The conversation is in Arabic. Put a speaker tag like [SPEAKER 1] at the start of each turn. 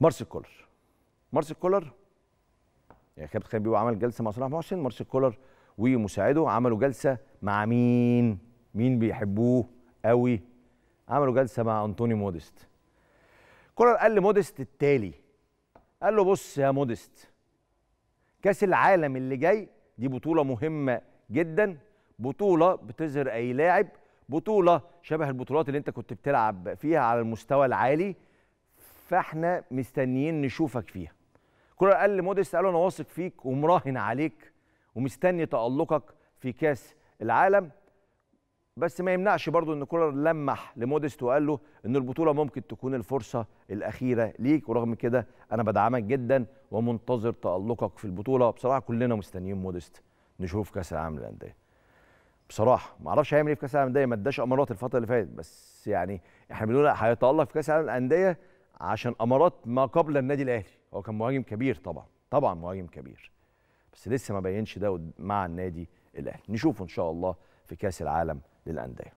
[SPEAKER 1] مارسيل كولر مارسيل كولر يعني كابتن خالد بيبقى عمل جلسه مع صلاح محسن مارسيل كولر ومساعده عملوا جلسه مع مين مين بيحبوه قوي عملوا جلسه مع انطوني مودست كولر قال لمودست التالي قال له بص يا مودست كاس العالم اللي جاي دي بطوله مهمه جدا بطوله بتظهر اي لاعب بطوله شبه البطولات اللي انت كنت بتلعب فيها على المستوى العالي فاحنا مستنيين نشوفك فيها كولر قال لمودريتش قال انا واثق فيك ومراهن عليك ومستني تالقك في كاس العالم بس ما يمنعش برضو ان كولر لمح لموديست وقال له ان البطوله ممكن تكون الفرصه الاخيره ليك ورغم كده انا بدعمك جدا ومنتظر تالقك في البطوله بصراحه كلنا مستنيين موديست نشوف كاس العالم للانديه بصراحه ما اعرفش هيعمل ايه في كاس العالم للانديه ما اداش امارات الفتره اللي فاتت بس يعني احنا بنقول هيتالق في كاس العالم للانديه عشان امارات ما قبل النادي الاهلي هو كان مهاجم كبير طبعا طبعا مهاجم كبير بس لسه ما بينش ده مع النادي الاهلي نشوفه ان شاء الله في كاس العالم للانديه